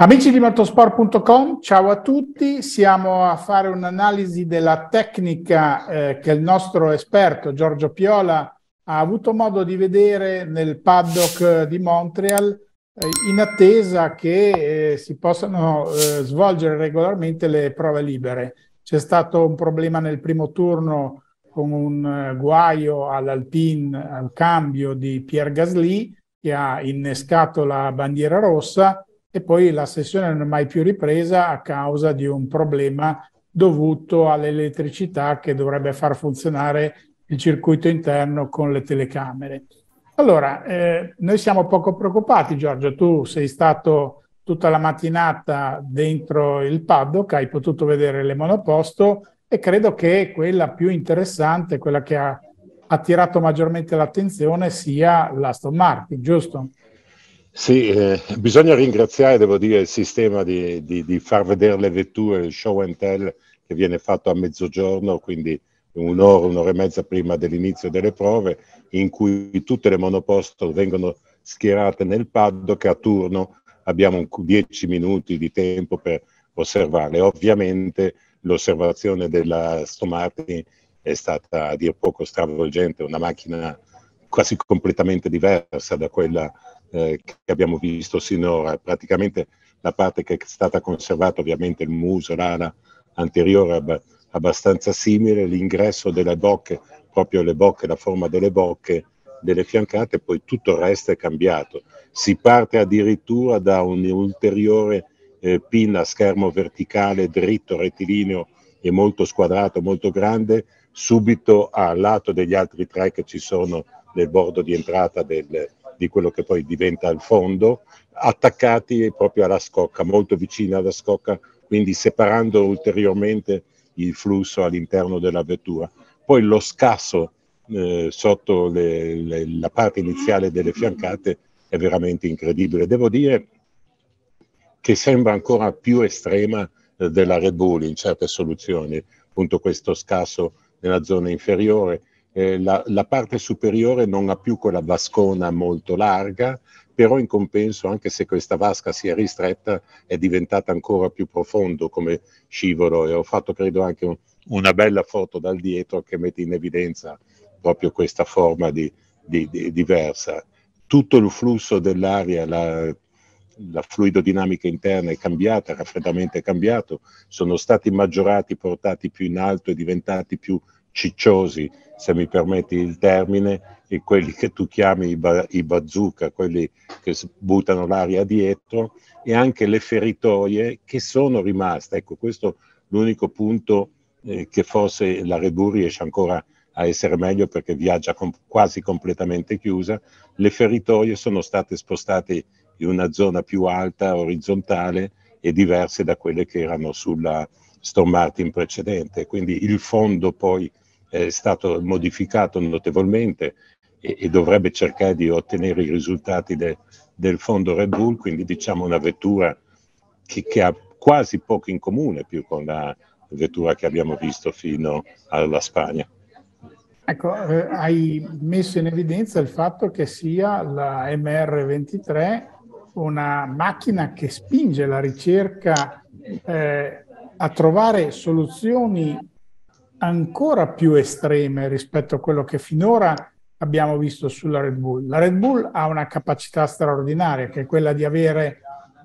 Amici di motorsport.com, ciao a tutti. Siamo a fare un'analisi della tecnica eh, che il nostro esperto Giorgio Piola ha avuto modo di vedere nel paddock eh, di Montreal eh, in attesa che eh, si possano eh, svolgere regolarmente le prove libere. C'è stato un problema nel primo turno con un eh, guaio all'Alpine al cambio di Pierre Gasly che ha innescato la bandiera rossa e poi la sessione non è mai più ripresa a causa di un problema dovuto all'elettricità che dovrebbe far funzionare il circuito interno con le telecamere. Allora, eh, noi siamo poco preoccupati, Giorgio, tu sei stato tutta la mattinata dentro il paddock, hai potuto vedere le monoposto e credo che quella più interessante, quella che ha attirato maggiormente l'attenzione sia l'Aston Martin, giusto? Sì, eh, bisogna ringraziare, devo dire, il sistema di, di, di, far vedere le vetture, il show and tell che viene fatto a mezzogiorno, quindi un'ora, un'ora e mezza prima dell'inizio delle prove, in cui tutte le monoposto vengono schierate nel paddock a turno, abbiamo 10 minuti di tempo per osservarle. Ovviamente l'osservazione della Stomartin è stata a dir poco stravolgente, una macchina quasi completamente diversa da quella eh, che abbiamo visto sinora, praticamente la parte che è stata conservata, ovviamente il muso, l'ala anteriore ab- abbastanza simile, l'ingresso delle bocche, proprio le bocche, la forma delle bocche, delle fiancate, poi tutto il resto è cambiato. Si parte addirittura da un'ulteriore eh, pinna a schermo verticale, dritto, rettilineo e molto squadrato, molto grande, subito al lato degli altri tre che ci sono nel bordo di entrata del, di quello che poi diventa il fondo, attaccati proprio alla scocca, molto vicina alla scocca, quindi separando ulteriormente il flusso all'interno della vettura. Poi lo scasso eh, sotto le, le, la parte iniziale delle fiancate è veramente incredibile. Devo dire che sembra ancora più estrema eh, della Red Bull in certe soluzioni, appunto questo scasso nella zona inferiore, eh, la, la, parte superiore non ha più quella vascona molto larga, però in compenso, anche se questa vasca si è ristretta, è diventata ancora più profondo come scivolo e ho fatto credo anche un, una bella foto dal dietro che mette in evidenza proprio questa forma di, di, di, diversa. Tutto il flusso dell'aria, la, la fluidodinamica interna è cambiata, il raffreddamento è cambiato, sono stati maggiorati, portati più in alto e diventati più cicciosi, se mi permetti il termine, e quelli che tu chiami i, ba- i bazooka, quelli che buttano l'aria dietro, e anche le feritoie che sono rimaste. Ecco, questo è l'unico punto eh, che forse la Rebu riesce ancora a essere meglio perché viaggia com- quasi completamente chiusa. Le feritoie sono state spostate in una zona più alta, orizzontale, e diverse da quelle che erano sulla Storm Martin precedente. Quindi il fondo poi è stato modificato notevolmente e, e dovrebbe cercare di ottenere i risultati de, del fondo Red Bull, quindi diciamo una vettura che, che ha quasi poco in comune più con la vettura che abbiamo visto fino alla Spagna. Ecco, eh, hai messo in evidenza il fatto che sia la MR23 una macchina che spinge la ricerca eh, a trovare soluzioni ancora più estreme rispetto a quello che finora abbiamo visto sulla Red Bull. La Red Bull ha una capacità straordinaria che è quella di avere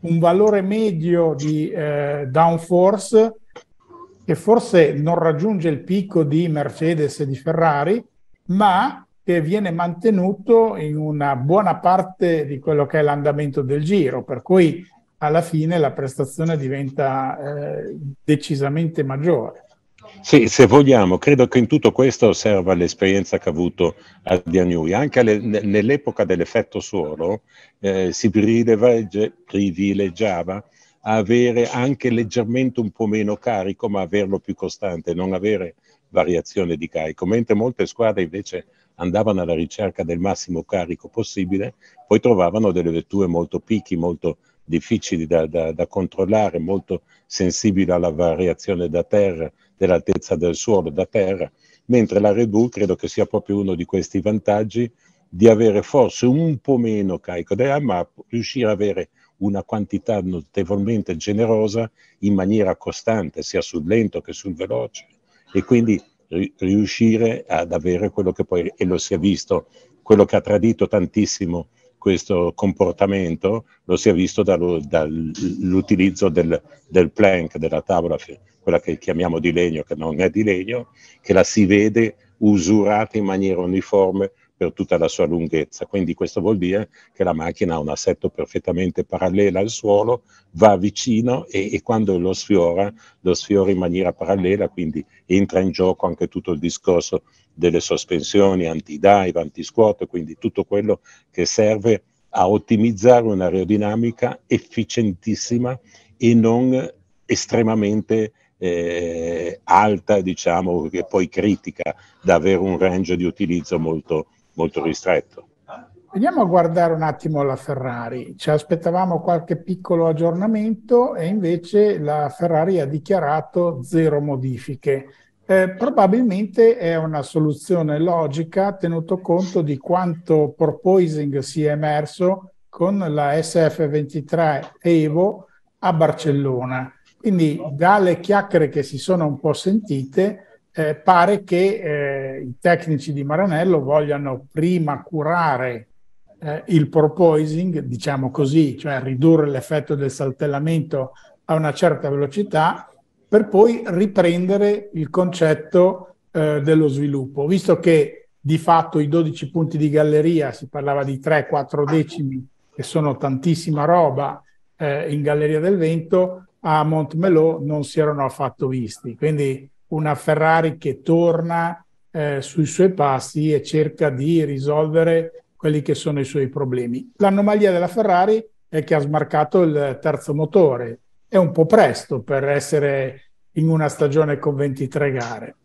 un valore medio di eh, downforce che forse non raggiunge il picco di Mercedes e di Ferrari, ma che viene mantenuto in una buona parte di quello che è l'andamento del giro, per cui alla fine la prestazione diventa eh, decisamente maggiore. Sì, se vogliamo, credo che in tutto questo serva l'esperienza che ha avuto Adi Agnuri. Anche alle, nell'epoca dell'effetto suolo eh, si privilegiava avere anche leggermente un po' meno carico, ma averlo più costante, non avere variazione di carico, mentre molte squadre invece andavano alla ricerca del massimo carico possibile, poi trovavano delle vetture molto picchi, molto difficili da, da, da controllare, molto sensibili alla variazione da terra, dell'altezza del suolo da terra, mentre la Red Bull credo che sia proprio uno di questi vantaggi di avere forse un po' meno carico d'aria, ma riuscire ad avere una quantità notevolmente generosa in maniera costante, sia sul lento che sul veloce, e quindi riuscire ad avere quello che poi, e lo si è visto, quello che ha tradito tantissimo questo comportamento lo si è visto dall'utilizzo del, del, plank, della tavola, quella che chiamiamo di legno, che non è di legno, che la si vede usurata in maniera uniforme per tutta la sua lunghezza. Quindi questo vuol dire che la macchina ha un assetto perfettamente parallelo al suolo, va vicino e, e quando lo sfiora, lo sfiora in maniera parallela, quindi entra in gioco anche tutto il discorso delle sospensioni anti-dive, anti-squat, quindi tutto quello che serve a ottimizzare un'aerodinamica efficientissima e non estremamente eh, alta, diciamo, che poi critica, da avere un range di utilizzo molto, molto ristretto. Andiamo a guardare un attimo la Ferrari. Ci aspettavamo qualche piccolo aggiornamento e invece la Ferrari ha dichiarato zero modifiche. Eh, probabilmente è una soluzione logica tenuto conto di quanto porpoising sia emerso con la SF23 Evo a Barcellona. Quindi dalle chiacchiere che si sono un po' sentite, eh, pare che eh, i tecnici di Maranello vogliano prima curare eh, il porpoising, diciamo così, cioè ridurre l'effetto del saltellamento a una certa velocità, per poi riprendere il concetto eh, dello sviluppo, visto che di fatto i 12 punti di galleria, si parlava di 3-4 decimi, che sono tantissima roba eh, in Galleria del Vento, a Montmelò non si erano affatto visti. Quindi una Ferrari che torna eh, sui suoi passi e cerca di risolvere quelli che sono i suoi problemi. L'anomalia della Ferrari è che ha smarcato il terzo motore, è un po' presto per essere in una stagione con 23 gare.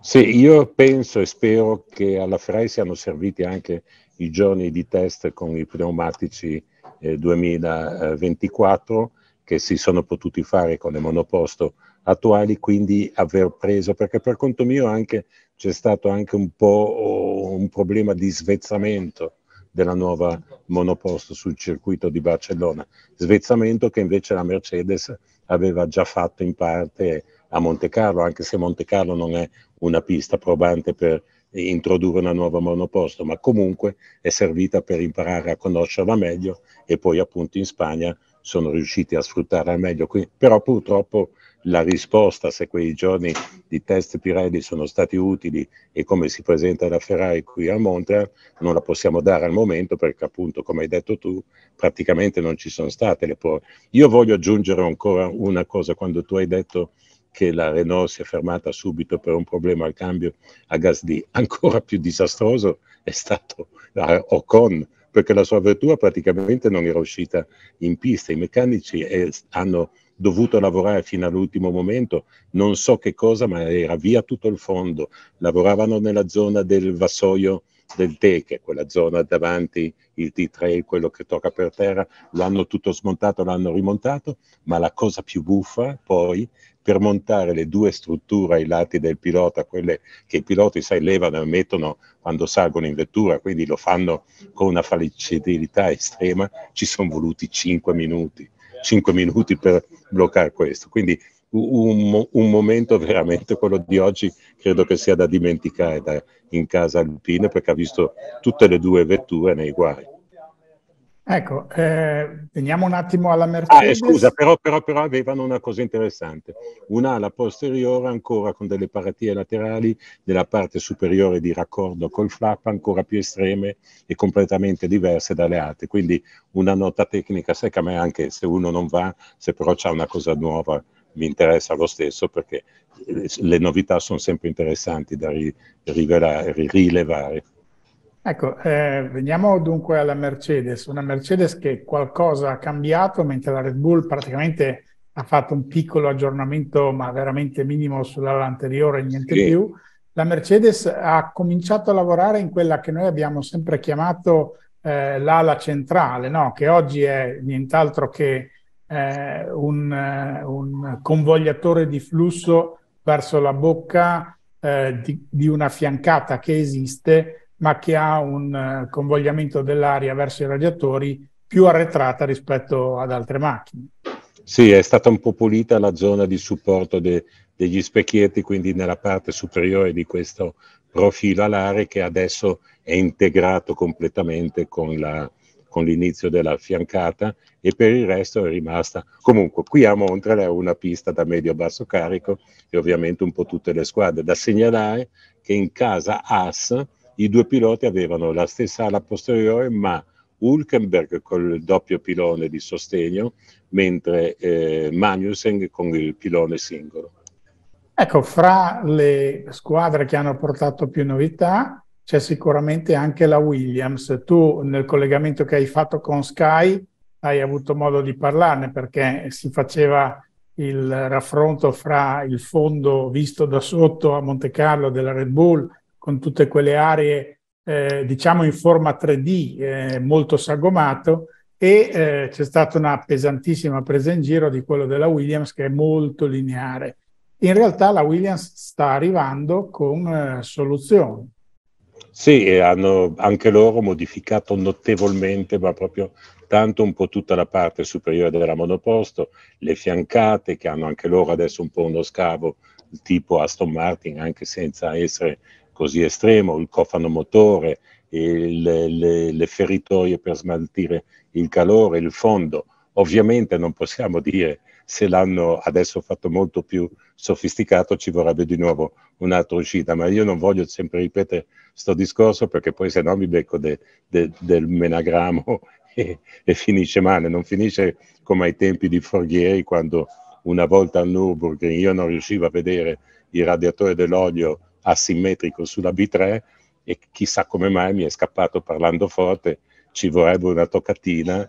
Sì, io penso e spero che alla Ferrari siano serviti anche i giorni di test con i pneumatici eh, 2024 che si sono potuti fare con le monoposto attuali quindi aver preso, perché per conto mio anche, c'è stato anche un po' un problema di svezzamento della nuova monoposto sul circuito di Barcellona, svezzamento che invece la Mercedes aveva già fatto in parte a Monte Carlo, anche se Monte Carlo non è una pista probante per introdurre una nuova monoposto, ma comunque è servita per imparare a conoscerla meglio e poi appunto in Spagna sono riusciti a sfruttarla meglio. qui però purtroppo la risposta se quei giorni di test Pirelli sono stati utili e come si presenta la Ferrari qui a Montreal non la possiamo dare al momento perché appunto come hai detto tu praticamente non ci sono state le prove. Io voglio aggiungere ancora una cosa quando tu hai detto che la Renault si è fermata subito per un problema al cambio a Gasly. Ancora più disastroso è stato Ocon perché la sua vettura praticamente non era uscita in pista. I meccanici è, eh, hanno dovuto lavorare fino all'ultimo momento, non so che cosa, ma era via tutto il fondo. Lavoravano nella zona del vassoio del Te, che è quella zona davanti, il T3, quello che tocca per terra, l'hanno tutto smontato, l'hanno rimontato, ma la cosa più buffa poi, per montare le due strutture ai lati del pilota, quelle che i piloti, sai, levano e mettono quando salgono in vettura, quindi lo fanno con una facilità estrema, ci sono voluti cinque minuti 5 minuti per bloccare questo. Quindi un, un, momento veramente, quello di oggi, credo che sia da dimenticare da, in casa alpina perché ha visto tutte le due vetture nei guai. Ecco, eh, veniamo un attimo alla Mercedes. Ah, eh, scusa, però, però, però, avevano una cosa interessante, un'ala posteriore ancora con delle paratie laterali nella parte superiore di raccordo col flap ancora più estreme e completamente diverse dalle altre, quindi una nota tecnica secca, ma anche se uno non va, se però c'è una cosa nuova mi interessa lo stesso perché eh, le novità sono sempre interessanti da ri- rilevare. Ecco, eh, veniamo dunque alla Mercedes, una Mercedes che qualcosa ha cambiato mentre la Red Bull praticamente ha fatto un piccolo aggiornamento, ma veramente minimo sull'ala anteriore, niente sì. più. La Mercedes ha cominciato a lavorare in quella che noi abbiamo sempre chiamato eh, l'ala centrale, no? che oggi è nient'altro che eh, un, eh, un, convogliatore di flusso verso la bocca eh, di, di, una fiancata che esiste ma che ha un eh, convogliamento dell'aria verso i radiatori più arretrata rispetto ad altre macchine. Sì, è stata un po' pulita la zona di supporto de- degli specchietti, quindi nella parte superiore di questo profilo alare che adesso è integrato completamente con, la, con l'inizio della fiancata e per il resto è rimasta comunque qui a Montreal è una pista da medio-basso carico e ovviamente un po' tutte le squadre. Da segnalare che in casa AS i due piloti avevano la stessa ala posteriore, ma Hulkenberg col doppio pilone di sostegno, mentre eh, Magnussen con il pilone singolo. Ecco, fra le squadre che hanno portato più novità c'è sicuramente anche la Williams. Tu nel collegamento che hai fatto con Sky hai avuto modo di parlarne perché si faceva il raffronto fra il fondo visto da sotto a Monte Carlo della Red Bull con tutte quelle aree, eh, diciamo, in forma 3D eh, molto sagomato e eh, c'è stata una pesantissima presa in giro di quello della Williams che è molto lineare. In realtà la Williams sta arrivando con eh, soluzioni. Sì, hanno anche loro modificato notevolmente, ma proprio tanto un po' tutta la parte superiore della monoposto, le fiancate che hanno anche loro adesso un po' uno scavo tipo Aston Martin, anche senza essere così estremo, il cofano motore, il, le, le, feritoie per smaltire il calore, il fondo. Ovviamente non possiamo dire se l'hanno adesso fatto molto più sofisticato ci vorrebbe di nuovo un'altra uscita, ma io non voglio sempre ripetere questo discorso perché poi se no mi becco de, de, del menagramo e, e, finisce male, non finisce come ai tempi di Forghieri quando una volta a Nürburgring io non riuscivo a vedere il radiatore dell'olio asimmetrico sulla B3 e chissà come mai mi è scappato parlando forte, ci vorrebbe una toccatina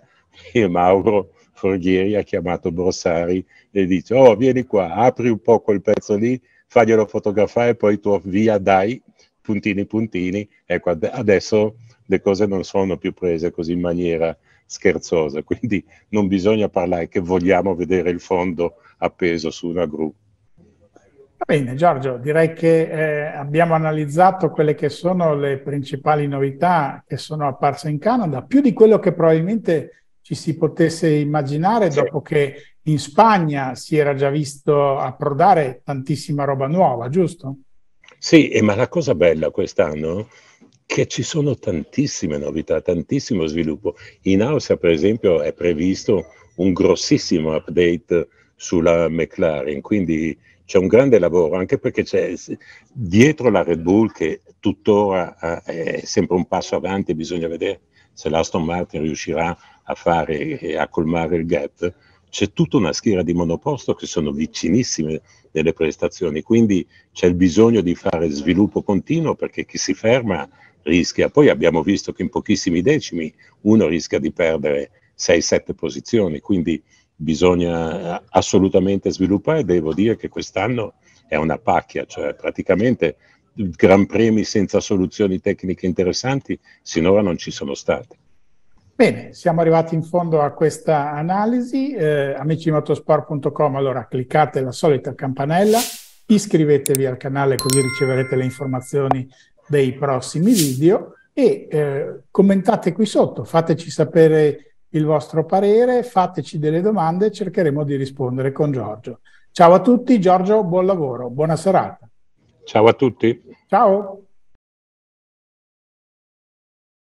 e Mauro Forghieri ha chiamato Brossari e dice oh vieni qua, apri un po' quel pezzo lì, faglielo fotografare, e poi tu via dai, puntini puntini, ecco adesso le cose non sono più prese così in maniera scherzosa, quindi non bisogna parlare che vogliamo vedere il fondo appeso su una gru. Va bene Giorgio, direi che eh, abbiamo analizzato quelle che sono le principali novità che sono apparse in Canada, più di quello che probabilmente ci si potesse immaginare sì. dopo che in Spagna si era già visto approdare tantissima roba nuova, giusto? Sì, ma la cosa bella quest'anno è che ci sono tantissime novità, tantissimo sviluppo. In Austria, per esempio, è previsto un grossissimo update sulla McLaren, quindi c'è un grande lavoro, anche perché c'è dietro la Red Bull che tuttora eh, è sempre un passo avanti, bisogna vedere se l'Aston Martin riuscirà a fare e a colmare il gap, c'è tutta una schiera di monoposto che sono vicinissime delle prestazioni, quindi c'è il bisogno di fare sviluppo continuo perché chi si ferma rischia, poi abbiamo visto che in pochissimi decimi uno rischia di perdere 6-7 posizioni, quindi bisogna assolutamente sviluppare. Devo dire che quest'anno è una pacchia, cioè praticamente gran premi senza soluzioni tecniche interessanti sinora non ci sono state. Bene, siamo arrivati in fondo a questa analisi. Eh, amici di motosport.com, allora cliccate la solita campanella, iscrivetevi al canale così riceverete le informazioni dei prossimi video e eh, commentate qui sotto, fateci sapere il vostro parere, fateci delle domande e cercheremo di rispondere con Giorgio. Ciao a tutti, Giorgio, buon lavoro, buona serata. Ciao a tutti. Ciao.